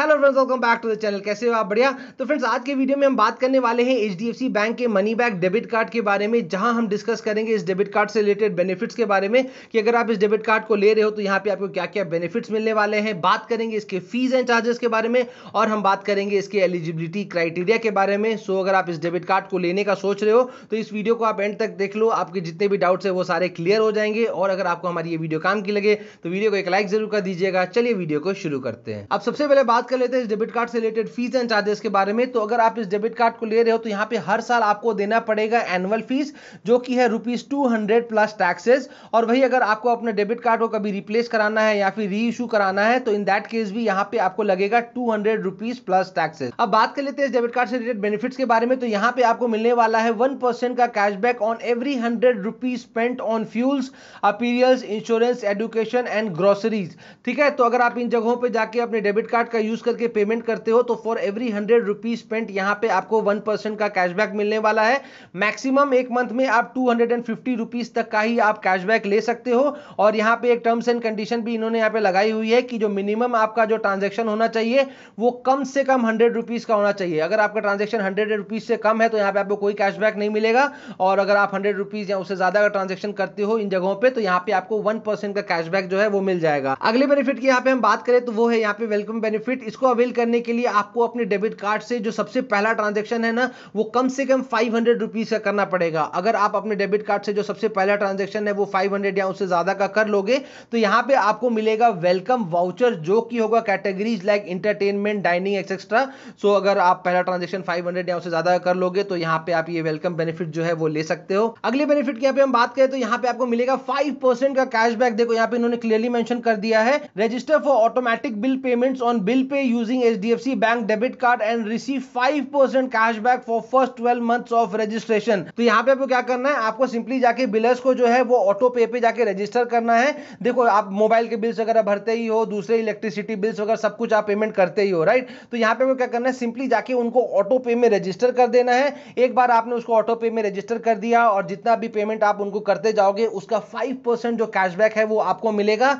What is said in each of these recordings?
Hello friends welcome back to the channel कैसे हो आप बढ़िया तो फ्रेंड्स आज के वीडियो में हम बात करने वाले हैं एच बैंक के मनी बैक डेबिट कार्ड के बारे में जहां हम डिस्कस करेंगे इस डेबिट कार्ड से रिलेटेड बेनिफिट्स के बारे में कि अगर आप इस डेबिट कार्ड को ले रहे हो तो यहाँ पे आपको क्या क्या बेनिफिट्स मिलने वाले हैं बात करेंगे इसके फीस एंड चार्जेस के बारे में और हम बात करेंगे इसके एलिजिबिलिटी क्राइटेरिया के बारे में सो अगर आप इस डेबिट कार्ड को लेने का सोच रहे हो तो इस वीडियो को आप एंड तक देख लो आपके जितने भी डाउट्स है वो सारे क्लियर हो जाएंगे और अगर आपको हमारी ये वीडियो काम की लगे तो वीडियो को एक लाइक जरूर कर दीजिएगा चलिए वीडियो को शुरू करते हैं अब सबसे पहले बात कर लेते हैं इस डेबिट कार्ड से रिलेटेड फीस एंड चार्जेस के बारे में तो अगर आप इस डेबिट कार्ड को ले रहे हो तो यहाँ पे हर साल आपको देना पड़ेगा एनुअल फीस जो कि है rupees two hundred plus taxes और वही अगर आपको अपने डेबिट कार्ड को कभी रिप्लेस कराना है या फिर री इशू कराना है तो इन दैट केस भी यहाँ पे आपको लगेगा two hundred rupees plus taxes अब बात कर लेते हैं इस डेबिट कार्ड से रिलेटेड बेनिफिट्स के बारे में तो यहाँ पे आपको मिलने वाला है वन परसेंट का cashback on every hundred rupees spent on fuels apparels insurance education and groceries ठीक है तो अगर आप इन जगहों पर जाके अपने डेबिट कार्ड का यूज यूज करके पेमेंट करते हो तो for every hundred rupees spent यहां पे आपको वन परसेंट का कैशबैक मिलने वाला है मैक्सिमम एक मंथ में आप two hundred and fifty rupees तक का ही आप कैशबैक ले सकते हो और यहां पे एक टर्म्स एंड कंडीशन भी इन्होंने यहां पे लगाई हुई है कि जो मिनिमम आपका जो ट्रांजेक्शन होना चाहिए वो कम से कम हंड्रेड रुपीज का होना चाहिए अगर आपका ट्रांजेक्शन हंड्रेड रुपीज से कम है तो यहां पर आपको कोई कैशबैक नहीं मिलेगा और अगर आप हंड्रेड रुपीज या उससे ज्यादा का ट्रांजेक्शन करते हो इन जगहों पर तो यहाँ पे आपको वन का कैशबैक जो है वो मिल जाएगा अगले बेनिफिट की यहां पर हम बात करें तो वो है यहां पर वेलकम बेनिफिट बेनिफिट इसको अवेल करने के लिए आपको अपने डेबिट कार्ड से जो सबसे पहला ट्रांजेक्शन है ना वो कम से कम फाइव हंड्रेड रुपीज का करना पड़ेगा अगर आप अपने डेबिट कार्ड से जो सबसे पहला ट्रांजेक्शन है वो फाइव हंड्रेड या उससे ज्यादा का कर लोगे तो यहां पर आपको मिलेगा वेलकम वाउचर जो कि होगा categories like entertainment dining etcetera so अगर आप पहला ट्रांजेक्शन फाइव या उससे ज्यादा कर लोगे तो यहाँ पे आप ये वेलकम बेनिफिट जो है वो ले सकते हो अगले बेनिफिट की यहाँ पे हम बात करें तो यहाँ पे आपको मिलेगा फाइव परसेंट का कैशबैक देखो यहाँ पे इन्होंने क्लियरली मेंशन कर दिया है register for automatic bill payments on bill pay using HDFC Bank debit card and receive 5% cashback for first 12 months of registration. तो यहाँ पे आपको क्या करना है आपको सिंपली जाके बिलर्स को जो है वो ऑटो पे पे जाके रजिस्टर करना है देखो आप मोबाइल के बिल्स वगैरह भरते ही हो दूसरे इलेक्ट्रिसिटी बिल्स वगैरह सब कुछ आप पेमेंट करते ही हो राइट तो यहाँ पे आपको क्या करना है सिंपली जाके उनको ऑटो पे में रजिस्टर कर देना है एक बार आपने उसको ऑटो पे में रजिस्टर कर दिया और जितना भी पेमेंट आप उनको करते जाओगे उसका फाइव जो कैशबैक है वो आपको मिलेगा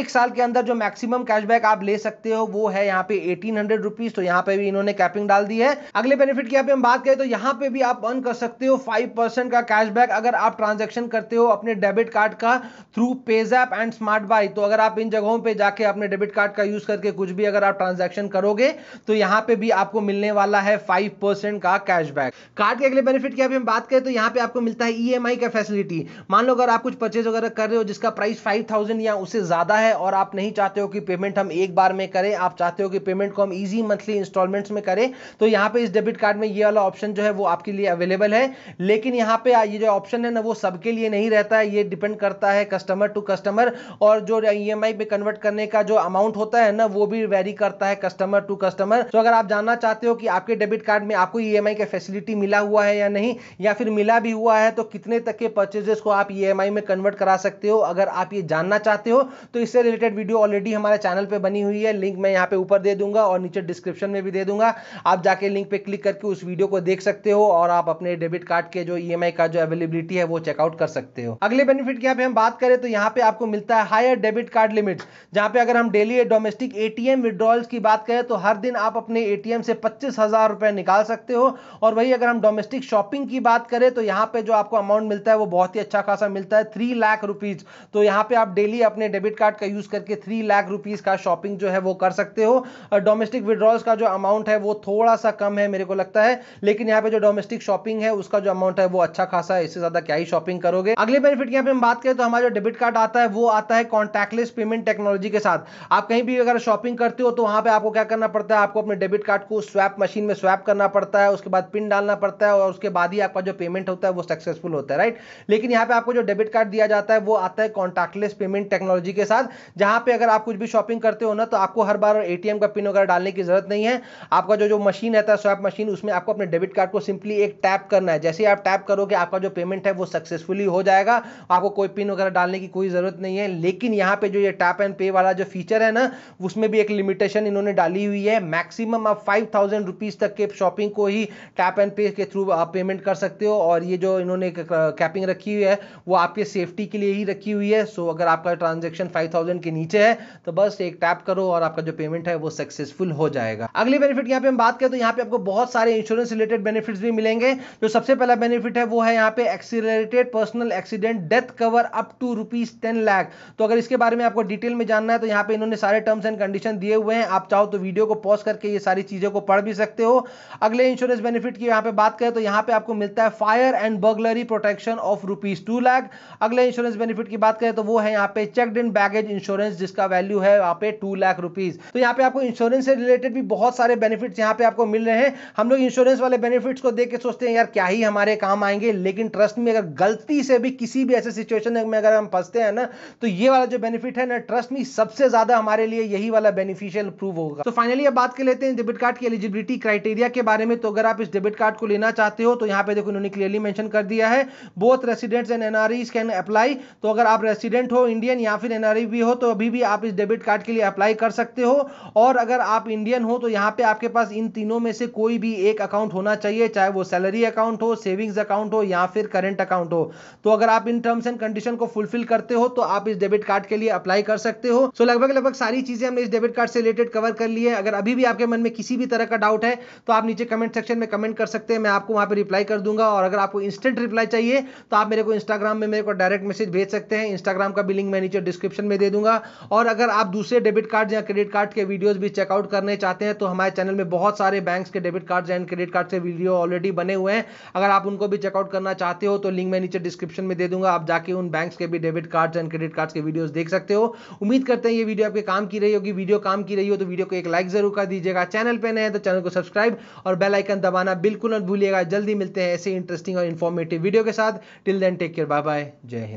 एक साल के अंदर जो मैक्सिमम कैशबैक आप ले सकते हो वो है यहाँ यहाँ पे एटीन हंड्रेड रुपीज तो यहाँ पे भी इन्होंने कैपिंग डाल दी है अगले बेनिफिट की पे हम बात करें तो यहाँ पे भी आप अर्न कर सकते हो फाइव परसेंट का कैशबैक अगर आप ट्रांजेक्शन करते हो अपने डेबिट कार्ड का through PayZapp and smart buy तो अगर आप इन जगहों पर जाके अपने डेबिट कार्ड का यूज करके कुछ भी अगर आप ट्रांजेक्शन करोगे तो यहाँ पे भी आपको मिलने वाला है फाइव का कैशबैक कार्ड के अगले बेनिफिट की हम बात करें तो यहाँ पे आपको मिलता है ई e का फैसिलिटी मान लो अगर आप कुछ परचेज वगैरह कर रहे हो जिसका प्राइस फाइव या उससे ज्यादा है और आप नहीं चाहते हो कि पेमेंट हम एक बार में करें आप चाहते हो हो कि पेमेंट को हम ईजी मंथली इंस्टॉलमेंट्स में करें तो यहाँ पे इस डेबिट कार्ड में ये वाला ऑप्शन जो है वो आपके लिए अवेलेबल है लेकिन यहाँ पे ये जो ऑप्शन है ना वो सबके लिए नहीं रहता है ये डिपेंड करता है कस्टमर टू कस्टमर और जो ई e पे कन्वर्ट करने का जो अमाउंट होता है ना वो भी वेरी करता है कस्टमर टू कस्टमर तो अगर आप जानना चाहते हो कि आपके डेबिट कार्ड में आपको ई का फैसिलिटी मिला हुआ है या नहीं या फिर मिला भी हुआ है तो कितने तक के परचेजेस को आप ई e में कन्वर्ट करा सकते हो अगर आप ये जानना चाहते हो तो इससे रिलेटेड वीडियो ऑलरेडी हमारे चैनल पर बनी हुई है लिंक मैं यहाँ पे ऊपर दे दूंगा और नीचे डिस्क्रिप्शन में भी दे दूंगा आप जाके लिंक पे क्लिक करके उस वीडियो को देख सकते हो और आप अपने डेबिट कार्ड के जो ई e का जो अवेलेबिलिटी है वो चेकआउट कर सकते हो अगले बेनिफिट की यहाँ पे हम बात करें तो यहाँ पे आपको मिलता है हायर डेबिट कार्ड लिमिट जहाँ पे अगर हम डेली डोमेस्टिक एटीएम विड्रॉल्स की बात करें तो हर दिन आप अपने एटीएम से पच्चीस हजार रुपए निकाल सकते हो और वही अगर हम डोमेस्टिक शॉपिंग की बात करें तो यहाँ पे जो आपको अमाउंट मिलता है वो बहुत ही अच्छा खासा मिलता है थ्री लाख रुपीज तो यहाँ पे आप डेली अपने डेबिट कार्ड का यूज करके थ्री लाख रुपीज का शॉपिंग जो है वो कर सकते हो डोमेस्टिक विड्रॉल्स का जो अमाउंट है वो थोड़ा सा कम है मेरे को लगता है लेकिन यहाँ पे जो डोमेस्टिक शॉपिंग है उसका जो अमाउंट है वो अच्छा खासा है इससे ज्यादा क्या ही शॉपिंग करोगे अगले बेनिफिट यहाँ पे हम बात करें तो हमारा जो डेबिट कार्ड आता है वो आता है कॉन्टैक्टलेस पेमेंट टेक्नोलॉजी के साथ आप कहीं भी अगर शॉपिंग करते हो तो वहां पर आपको क्या करना पड़ता है आपको अपने डेबिट कार्ड को स्वैप मशीन में स्वैप करना पड़ता है उसके बाद पिन डालना पड़ता है और उसके बाद ही आपका जो पेमेंट होता है वो सक्सेसफुल होता है राइट लेकिन यहाँ पे आपको जो डेबिट कार्ड दिया जाता है वो आता है कॉन्टैक्टलेस पेमेंट टेक्नोलॉजी के साथ जहां पे अगर आप कुछ भी शॉपिंग करते हो ना तो आपको हर बार एटीएम का पिन वगैरह डालने की जरूरत नहीं है आपका जो जो मशीन रहता है स्वैप मशीन उसमें आपको अपने डेबिट कार्ड को सिंपली एक टैप करना है जैसे आप टैप करोगे आपका जो पेमेंट है वो सक्सेसफुली हो जाएगा आपको कोई पिन वगैरह डालने की कोई ज़रूरत नहीं है लेकिन यहाँ पे जो ये टैप एंड पे वाला जो फीचर है ना उसमें भी एक लिमिटेशन इन्होंने डाली हुई है मैक्सिमम आप फाइव थाउजेंड रुपीज़ तक के शॉपिंग को ही टैप एंड पे के थ्रू आप पेमेंट कर सकते हो और ये जो इन्होंने कैपिंग रखी हुई है वो आपके सेफ्टी के लिए ही रखी हुई है सो अगर आपका ट्रांजेक्शन फाइव के नीचे है तो बस एक टैप करो और आपका जो पेमेंट है वो सक्सेसफुल हो जाएगा अगले बेनिफिट यहाँ पे हम बात करें तो यहाँ पे आपको बहुत सारे इंश्योरेंस रिलेटेड बेनिफिट भी मिलेंगे जो सबसे पहला बेनिफिट है वो है यहाँ पे excited personal accident death cover up to rupees ten lakh तो अगर इसके बारे में आपको डिटेल में जानना है तो यहाँ पे इन्होंने सारे टर्म्स एंड कंडीशन दिए हुए हैं आप चाहो तो वीडियो को पॉज करके ये सारी चीजों को पढ़ भी सकते हो अगले इंश्योरेंस बेनिफिट की यहाँ पे बात करें तो यहाँ पे आपको मिलता है fire and burglary protection of rupees two lakh अगले इंश्योरेंस बेनिफिट की बात करें तो वो है यहाँ पे चेक इन बैगेज इंश्योरेंस जिसका वैल्यू है यहाँ पे टू लाख रुपीज तो यहाँ पे आपको इंश्योरेंस से रिलेटेड भी बहुत सारे बेनिफिट्स यहाँ पे आपको मिल रहे हैं हम लोग इंश्योरेंस वाले बेनिफिट्स को देख के सोचते हैं यार क्या ही हमारे काम आएंगे लेकिन ट्रस्ट में अगर गलती से भी किसी भी ऐसे सिचुएशन में अगर हम फंसते हैं ना तो ये वाला जो बेनिफिट है ना ट्रस्ट में सबसे ज्यादा हमारे लिए यही वाला बेनिफिशियल प्रूव होगा तो फाइनली अब बात कर लेते हैं डेबिट कार्ड की एलिजिबिलिटी क्राइटेरिया के बारे में तो अगर आप इस डेबिट कार्ड को लेना चाहते हो तो यहाँ पे देखो इन्होंने क्लियरली मेंशन कर दिया है both residents and NRE can apply तो अगर आप रेसिडेंट हो इंडियन या फिर एनआरई भी हो तो अभी भी आप इस डेबिट कार्ड के लिए अप्लाई कर सकते हो और अगर आप इंडियन हो तो यहाँ पे आपके पास इन तीनों में से कोई भी एक अकाउंट होना चाहिए चाहे वो सैलरी अकाउंट हो सेविंग्स अकाउंट हो या फिर करेंट अकाउंट हो तो अगर आप इन टर्म्स एंड कंडीशन को फुलफिल करते हो तो आप इस डेबिट कार्ड के लिए अप्लाई कर सकते हो सो लगभग लगभग सारी चीजें हमने इस डेबिट कार्ड से रिलेटेड कवर कर लिए अगर अभी भी आपके मन में किसी भी तरह का डाउट है तो आप नीचे कमेंट सेक्शन में कमेंट कर सकते हैं मैं आपको वहां पर रिप्लाई कर दूंगा और अगर आपको इंस्टेंट रिप्लाई चाहिए तो आप मेरे को इंस्टाग्राम में मेरे को डायरेक्ट मैसेज भेज सकते हैं इंस्टाग्राम का भी लिंक मैं नीचे डिस्क्रिप्शन में दे दूंगा और अगर आप दूसरे डेबिट कार्ड या क्रेडिट कार्ड के वीडियो वीडियोस भी चेकआउट करने चाहते हैं तो हमारे चैनल में बहुत सारे बैंक्स के debit cards and credit card से वीडियो ऑलरेडी बने हुए हैं अगर आप उनको भी चेकआउट करना चाहते हो तो लिंक मैं नीचे डिस्क्रिप्शन में दे दूंगा आप जाके उन बैंक्स के भी debit cards and credit cards के वीडियो देख सकते हो उम्मीद करते हैं ये वीडियो आपके काम की रही होगी वीडियो काम की रही हो तो वीडियो को एक लाइक जरूर कर दीजिएगा चैनल पर नए तो चैनल को सब्सक्राइब और बेलाइकन दबाना बिल्कुल न भूलिएगा जल्दी मिलते हैं ऐसे इंटरेस्टिंग और इन्फॉर्मेटिव वीडियो के साथ till then take care bye bye जय हिंद